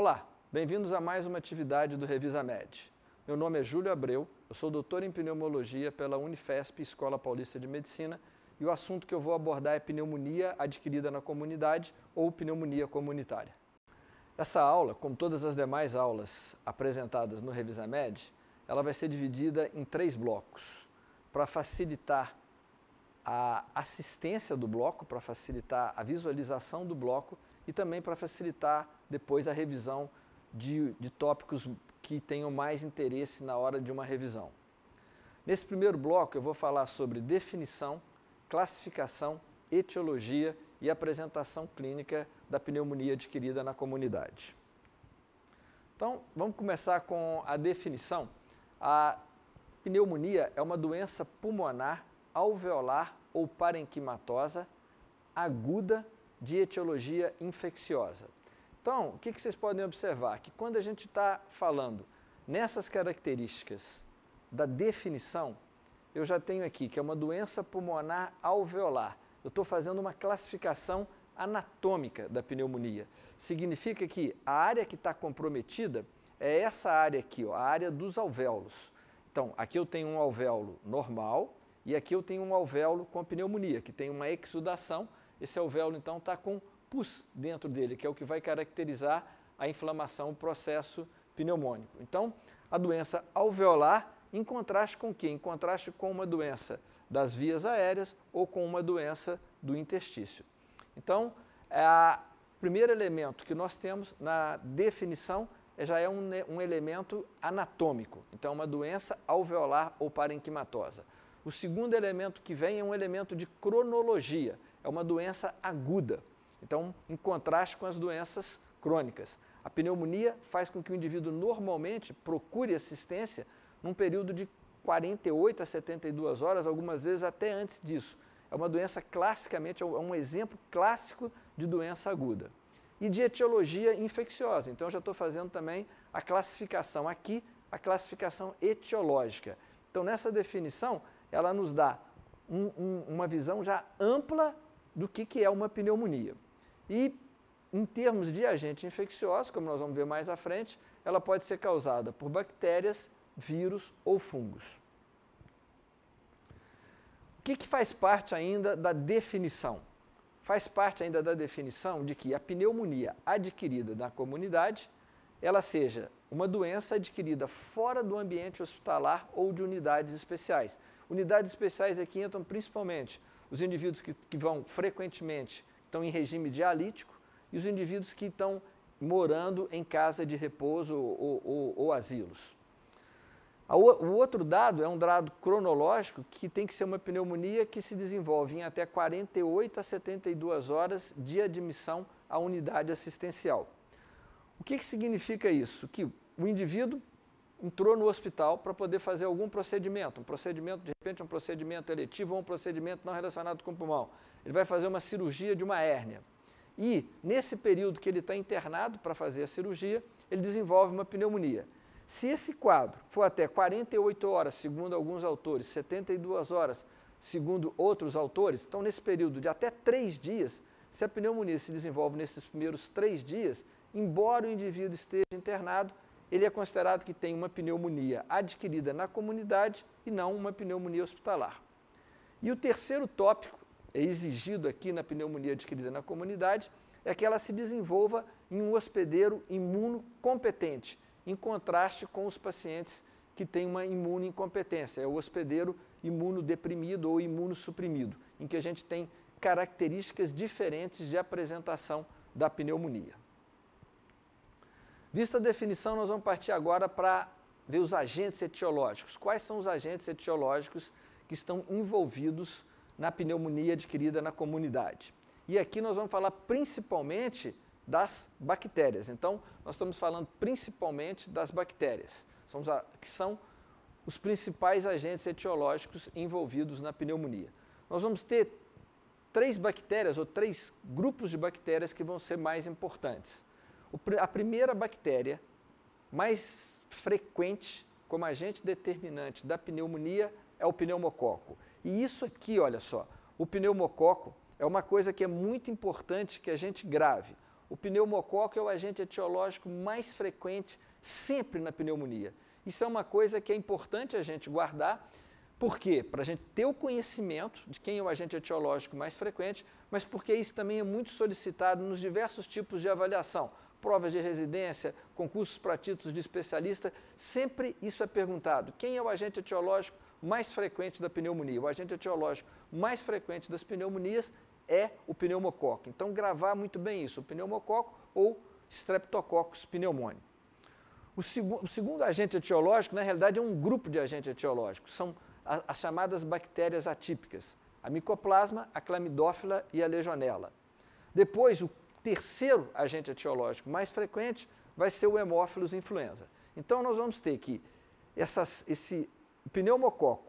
Olá, bem-vindos a mais uma atividade do Revisa Med. Meu nome é Júlio Abreu, eu sou doutor em pneumologia pela Unifesp Escola Paulista de Medicina e o assunto que eu vou abordar é pneumonia adquirida na comunidade ou pneumonia comunitária. Essa aula, como todas as demais aulas apresentadas no Revisa Med, ela vai ser dividida em três blocos para facilitar a assistência do bloco, para facilitar a visualização do bloco e também para facilitar depois a revisão de, de tópicos que tenham mais interesse na hora de uma revisão. Nesse primeiro bloco eu vou falar sobre definição, classificação, etiologia e apresentação clínica da pneumonia adquirida na comunidade. Então, vamos começar com a definição. A pneumonia é uma doença pulmonar alveolar ou parenquimatosa aguda de etiologia infecciosa. Então, o que, vocês podem observar? Que quando a gente está falando nessas características da definição, eu já tenho aqui que é uma doença pulmonar alveolar. Eu estou fazendo uma classificação anatômica da pneumonia. Significa que a área que está comprometida é essa área aqui, ó, a área dos alvéolos. Então, aqui eu tenho um alvéolo normal e aqui eu tenho um alvéolo com pneumonia, que tem uma exudação. Esse alvéolo, então, está com pus dentro dele, que é o que vai caracterizar a inflamação, o processo pneumônico. Então, a doença alveolar, em contraste com o quê? Em contraste com uma doença das vias aéreas ou com uma doença do intestício. Então, o é primeiro elemento que nós temos na definição é, já é um, né, um elemento anatômico, então é uma doença alveolar ou parenquimatosa. O segundo elemento que vem é um elemento de cronologia, é uma doença aguda. Então, em contraste com as doenças crônicas. A pneumonia faz com que o indivíduo normalmente procure assistência num período de 48 a 72 horas, algumas vezes até antes disso. É uma doença classicamente, é um é exemplo clássico de doença aguda. E de etiologia infecciosa. Então, já estou fazendo também a classificação aqui, a classificação etiológica. Então, nessa definição, ela nos dá um, um, uma visão já ampla do que, que é uma pneumonia. E em termos de agente infeccioso, como nós vamos ver mais à frente, ela pode ser causada por bactérias, vírus ou fungos. O que, que faz parte ainda da definição? Faz parte ainda da definição de que a pneumonia adquirida na comunidade, ela seja uma doença adquirida fora do ambiente hospitalar ou de unidades especiais. Unidades especiais aqui é entram principalmente os indivíduos que, que vão frequentemente estão em regime dialítico e os indivíduos que estão morando em casa de repouso ou, ou, ou asilos. O outro dado é um dado cronológico que tem que ser uma pneumonia que se desenvolve em até 48 a 72 horas de admissão à unidade assistencial. O que, que significa isso? Que o indivíduo entrou no hospital para poder fazer algum procedimento, um procedimento, de repente, um procedimento eletivo ou um procedimento não relacionado com o pulmão. Ele vai fazer uma cirurgia de uma hérnia. E, nesse período que ele está internado para fazer a cirurgia, ele desenvolve uma pneumonia. Se esse quadro for até 48 horas, segundo alguns autores, 72 horas, segundo outros autores, então, nesse período de até 3 dias, se a pneumonia se desenvolve nesses primeiros 3 dias, embora o indivíduo esteja internado, ele é considerado que tem uma pneumonia adquirida na comunidade e não uma pneumonia hospitalar. E o terceiro tópico, é exigido aqui na pneumonia adquirida na comunidade, é que ela se desenvolva em um hospedeiro imunocompetente, em contraste com os pacientes que têm uma imunocompetência, é o hospedeiro imunodeprimido ou imunossuprimido, em que a gente tem características diferentes de apresentação da pneumonia. Vista a definição, nós vamos partir agora para ver os agentes etiológicos. Quais são os agentes etiológicos que estão envolvidos na pneumonia adquirida na comunidade? E aqui nós vamos falar principalmente das bactérias. Então, nós estamos falando principalmente das bactérias, que são os principais agentes etiológicos envolvidos na pneumonia. Nós vamos ter três bactérias ou três grupos de bactérias que vão ser mais importantes a primeira bactéria mais frequente como agente determinante da pneumonia é o pneumococo. E isso aqui, olha só, o pneumococo é uma coisa que é muito importante que a gente grave. O pneumococo é o agente etiológico mais frequente sempre na pneumonia. Isso é uma coisa que é importante a gente guardar, por quê? Para a gente ter o conhecimento de quem é o agente etiológico mais frequente, mas porque isso também é muito solicitado nos diversos tipos de avaliação provas de residência, concursos para títulos de especialista, sempre isso é perguntado. Quem é o agente etiológico mais frequente da pneumonia? O agente etiológico mais frequente das pneumonias é o pneumococo. Então, gravar muito bem isso, o pneumococo ou Streptococcus pneumoniae. O, seg o, segundo agente etiológico, na realidade, é um grupo de agentes etiológicos, são as chamadas bactérias atípicas, a micoplasma, a clamidófila e a legionela. Depois, o terceiro agente etiológico mais frequente vai ser o hemófilos influenza. Então, nós vamos ter que essas, esse pneumococo,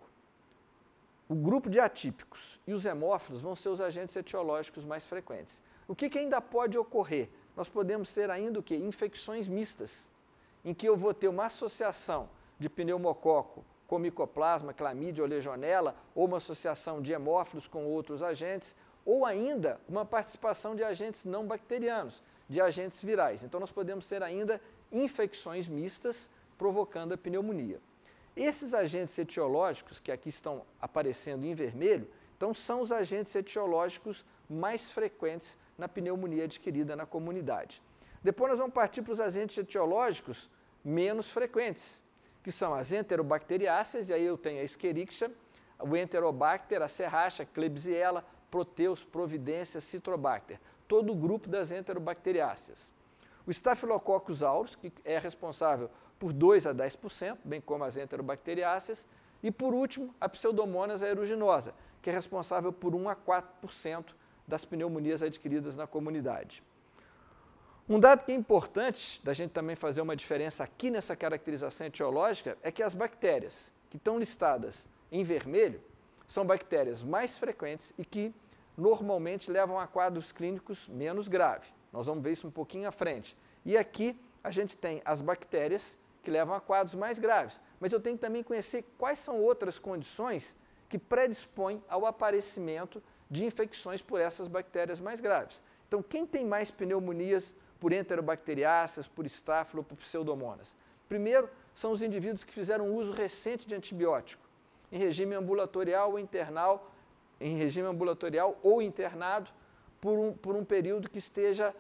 o grupo de atípicos e os hemófilos vão ser os agentes etiológicos mais frequentes. O que, que ainda pode ocorrer? Nós podemos ter ainda o que? Infecções mistas, em que eu vou ter uma associação de pneumococo com micoplasma, clamídia ou legionela, ou uma associação de hemófilos com outros agentes, ou ainda uma participação de agentes não bacterianos, de agentes virais. Então, nós podemos ter ainda infecções mistas provocando a pneumonia. Esses agentes etiológicos, que aqui estão aparecendo em vermelho, então são os agentes etiológicos mais frequentes na pneumonia adquirida na comunidade. Depois nós vamos partir para os agentes etiológicos menos frequentes, que são as enterobacteriáceas, e aí eu tenho a Escherichia, o Enterobacter, a Serracha, a Klebsiella, Proteus providência citrobacter, todo o grupo das enterobacteriáceas. O Staphylococcus aureus, que é responsável por 2 a 10%, bem como as enterobacteriáceas, e por último, a Pseudomonas aeruginosa, que é responsável por 1 a 4% das pneumonias adquiridas na comunidade. Um dado que é importante da gente também fazer uma diferença aqui nessa caracterização etiológica é que as bactérias que estão listadas em vermelho são bactérias mais frequentes e que normalmente levam a quadros clínicos menos graves. Nós vamos ver isso um pouquinho à frente. E aqui a gente tem as bactérias que levam a quadros mais graves. Mas eu tenho que também conhecer quais são outras condições que predispõem ao aparecimento de infecções por essas bactérias mais graves. Então, quem tem mais pneumonias por enterobacteriáceas, por estáfilo, por pseudomonas? Primeiro, são os indivíduos que fizeram uso recente de antibiótico em regime ambulatorial ou internal, em regime ambulatorial ou internado, por um, por um período que esteja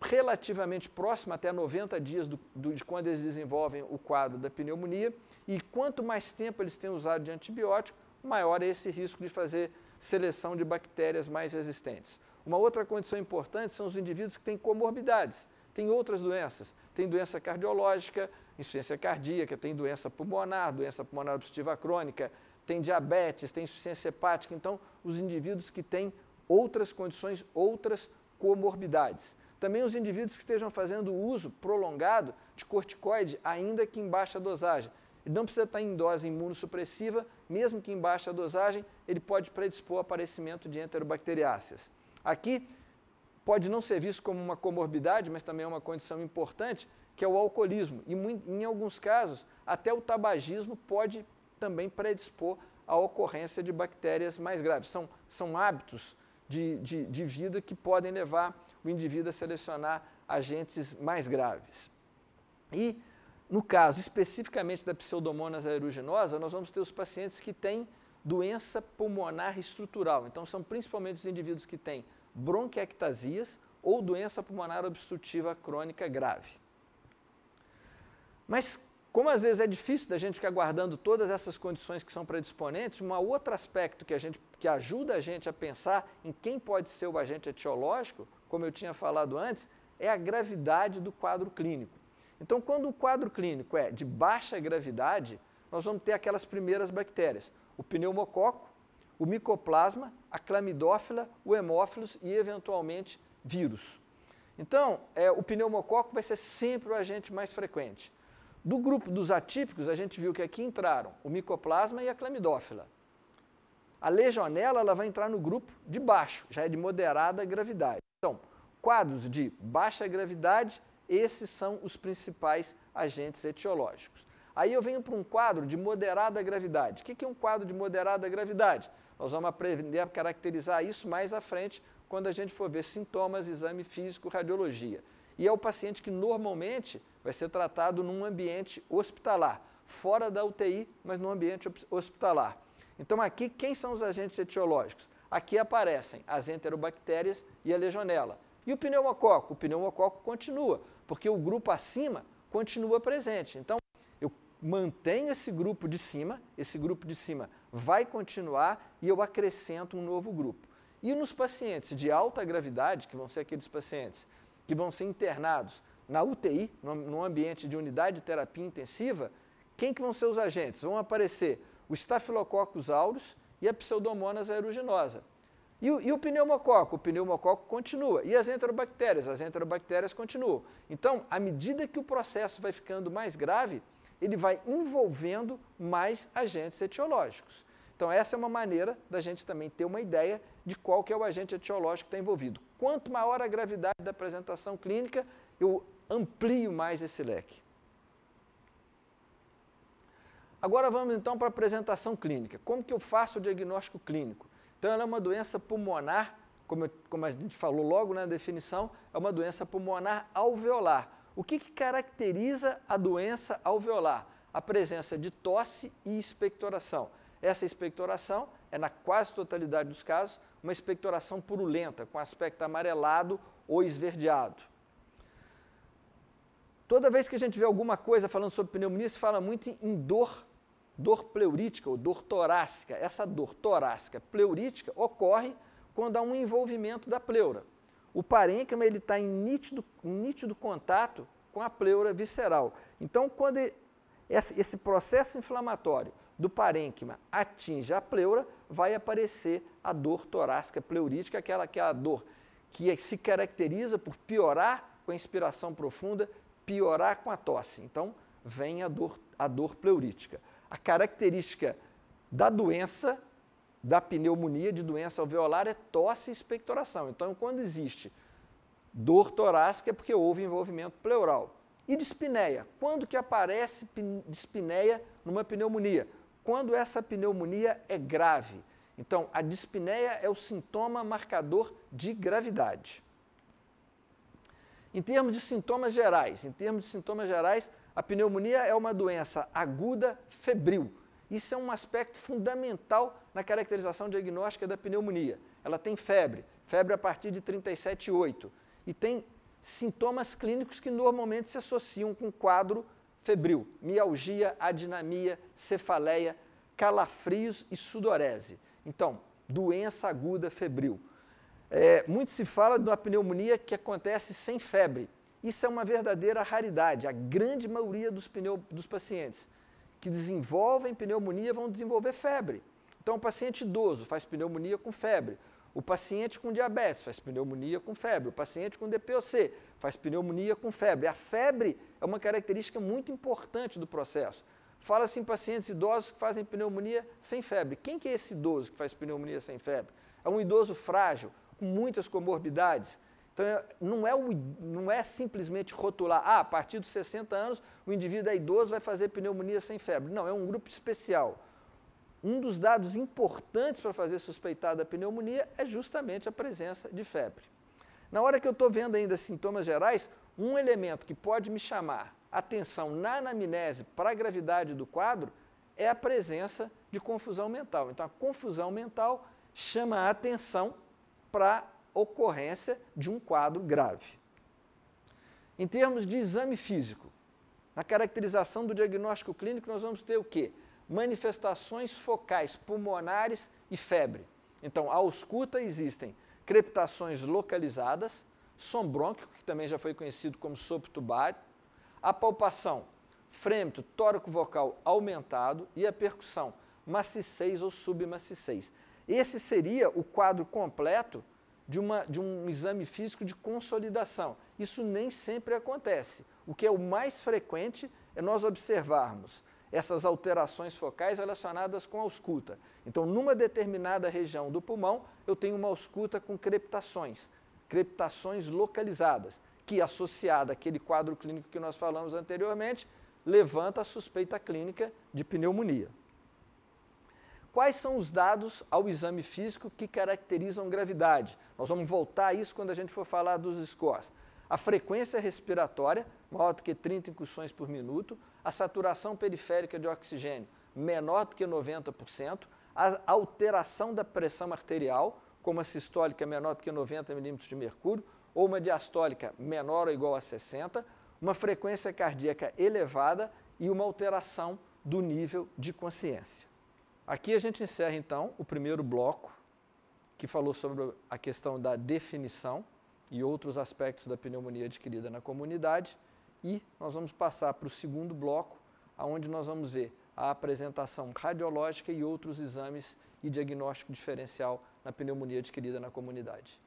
relativamente próximo, até 90 dias do, do, de quando eles desenvolvem o quadro da pneumonia, e quanto mais tempo eles têm usado de antibiótico, maior é esse risco de fazer seleção de bactérias mais resistentes. Uma outra condição importante são os indivíduos que têm comorbidades, têm outras doenças, têm doença cardiológica, insuficiência cardíaca, tem doença pulmonar, doença pulmonar obstrutiva crônica, tem diabetes, tem insuficiência hepática. Então, os indivíduos que têm outras condições, outras comorbidades. Também os indivíduos que estejam fazendo uso prolongado de corticoide, ainda que em baixa dosagem. Ele não precisa estar em dose imunossupressiva, mesmo que em baixa dosagem, ele pode predispor ao aparecimento de enterobacteriáceas. Aqui, pode não ser visto como uma comorbidade, mas também é uma condição importante, que é o alcoolismo. E em alguns casos, até o tabagismo pode também predispor à ocorrência de bactérias mais graves. São, são hábitos de, de, de vida que podem levar o indivíduo a selecionar agentes mais graves. E, no caso especificamente da pseudomonas aeruginosa, nós vamos ter os pacientes que têm doença pulmonar estrutural. Então, são principalmente os indivíduos que têm bronquiectasias ou doença pulmonar obstrutiva crônica grave. Mas como às vezes é difícil da gente ficar guardando todas essas condições que são predisponentes, um outro aspecto que, a gente, que ajuda a gente a pensar em quem pode ser o agente etiológico, como eu tinha falado antes, é a gravidade do quadro clínico. Então, quando o quadro clínico é de baixa gravidade, nós vamos ter aquelas primeiras bactérias, o pneumococo, o micoplasma, a clamidófila, o hemófilos e, eventualmente, vírus. Então, é, o pneumococo vai ser sempre o agente mais frequente. Do grupo dos atípicos, a gente viu que aqui entraram o micoplasma e a clamidófila. A legionela ela vai entrar no grupo de baixo, já é de moderada gravidade. Então, quadros de baixa gravidade, esses são os principais agentes etiológicos. Aí eu venho para um quadro de moderada gravidade. O que é um quadro de moderada gravidade? Nós vamos aprender a caracterizar isso mais à frente, quando a gente for ver sintomas, exame físico, radiologia. E é o paciente que normalmente vai ser tratado num ambiente hospitalar, fora da UTI, mas num ambiente hospitalar. Então aqui, quem são os agentes etiológicos? Aqui aparecem as enterobactérias e a legionela. E o pneumococo? O pneumococo continua, porque o grupo acima continua presente. Então, eu mantenho esse grupo de cima, esse grupo de cima vai continuar e eu acrescento um novo grupo. E nos pacientes de alta gravidade, que vão ser aqueles pacientes que vão ser internados na UTI, no ambiente de unidade de terapia intensiva, quem que vão ser os agentes? Vão aparecer o Staphylococcus aureus e a Pseudomonas aeruginosa. E o, e o, pneumococo? O pneumococo continua. E as enterobactérias? As enterobactérias continuam. Então, à medida que o processo vai ficando mais grave, ele vai envolvendo mais agentes etiológicos. Então, essa é uma maneira da gente também ter uma ideia de qual que é o agente etiológico que está envolvido. Quanto maior a gravidade da apresentação clínica, eu amplio mais esse leque. Agora vamos então para a apresentação clínica. Como que eu faço o diagnóstico clínico? Então, ela é uma doença pulmonar, como, eu, como a gente falou logo né, na definição, é uma doença pulmonar alveolar. O que, que caracteriza a doença alveolar? A presença de tosse e expectoração. Essa expectoração é, na quase totalidade dos casos, uma expectoração purulenta, com aspecto amarelado ou esverdeado. Toda vez que a gente vê alguma coisa falando sobre pneumonia, se fala muito em dor, dor pleurítica ou dor torácica. Essa dor torácica pleurítica ocorre quando há um envolvimento da pleura. O parênquima está em nítido, nítido contato com a pleura visceral. Então, quando esse processo inflamatório do parênquima atinge a pleura, vai aparecer a dor torácica pleurítica, aquela, aquela dor que é, se caracteriza por piorar com a inspiração profunda, piorar com a tosse. Então, vem a dor, a dor pleurítica. A característica da doença, da pneumonia, de doença alveolar, é tosse e expectoração. Então, quando existe dor torácica, é porque houve envolvimento pleural. E dispneia? Quando que aparece dispneia numa pneumonia? Quando essa pneumonia é grave. Então, a dispneia é o sintoma marcador de gravidade. Em termos de sintomas gerais, em termos de sintomas gerais, a pneumonia é uma doença aguda febril. Isso é um aspecto fundamental na caracterização diagnóstica da pneumonia. Ela tem febre, febre a partir de 37,8 e tem sintomas clínicos que normalmente se associam com quadro febril, mialgia, adinamia, cefaleia, calafrios e sudorese. Então, doença aguda febril. É, muito se fala de uma pneumonia que acontece sem febre. Isso é uma verdadeira raridade. A grande maioria dos, pneu, dos pacientes que desenvolvem pneumonia vão desenvolver febre. Então, o paciente idoso faz pneumonia com febre. O paciente com diabetes faz pneumonia com febre. O paciente com DPOC faz pneumonia com febre. A febre é uma característica muito importante do processo. Fala-se em assim, pacientes idosos que fazem pneumonia sem febre. Quem que é esse idoso que faz pneumonia sem febre? É um idoso frágil, com muitas comorbidades. Então, é, não é, não é simplesmente rotular, ah, a partir dos 60 anos, o indivíduo é idoso, vai fazer pneumonia sem febre. Não, é um grupo especial um dos dados importantes para fazer suspeitar da pneumonia é justamente a presença de febre. Na hora que eu estou vendo ainda sintomas gerais, um elemento que pode me chamar atenção na anamnese para a gravidade do quadro é a presença de confusão mental. Então, a confusão mental chama a atenção para a ocorrência de um quadro grave. Em termos de exame físico, na caracterização do diagnóstico clínico, nós vamos ter o quê? manifestações focais pulmonares e febre. Então, a ausculta existem crepitações localizadas, som brônquico, que também já foi conhecido como sopro tubário, a palpação, frêmito, tórico vocal aumentado e a percussão, maciçez ou submaciçez. Esse seria o quadro completo de, uma, de um exame físico de consolidação. Isso nem sempre acontece. O que é o mais frequente é nós observarmos essas alterações focais relacionadas com a ausculta. Então, numa determinada região do pulmão, eu tenho uma ausculta com creptações, creptações localizadas, que associada àquele quadro clínico que nós falamos anteriormente, levanta a suspeita clínica de pneumonia. Quais são os dados ao exame físico que caracterizam gravidade? Nós vamos voltar a isso quando a gente for falar dos scores. A frequência respiratória, maior do que 30 incursões por minuto, a saturação periférica de oxigênio menor do que 90%, a alteração da pressão arterial, como a sistólica é menor do que 90 milímetros de mercúrio, ou uma diastólica menor ou igual a 60, uma frequência cardíaca elevada e uma alteração do nível de consciência. Aqui a gente encerra então o primeiro bloco, que falou sobre a questão da definição e outros aspectos da pneumonia adquirida na comunidade e nós vamos passar para o segundo bloco, onde nós vamos ver a apresentação radiológica e outros exames e diagnóstico diferencial na pneumonia adquirida na comunidade.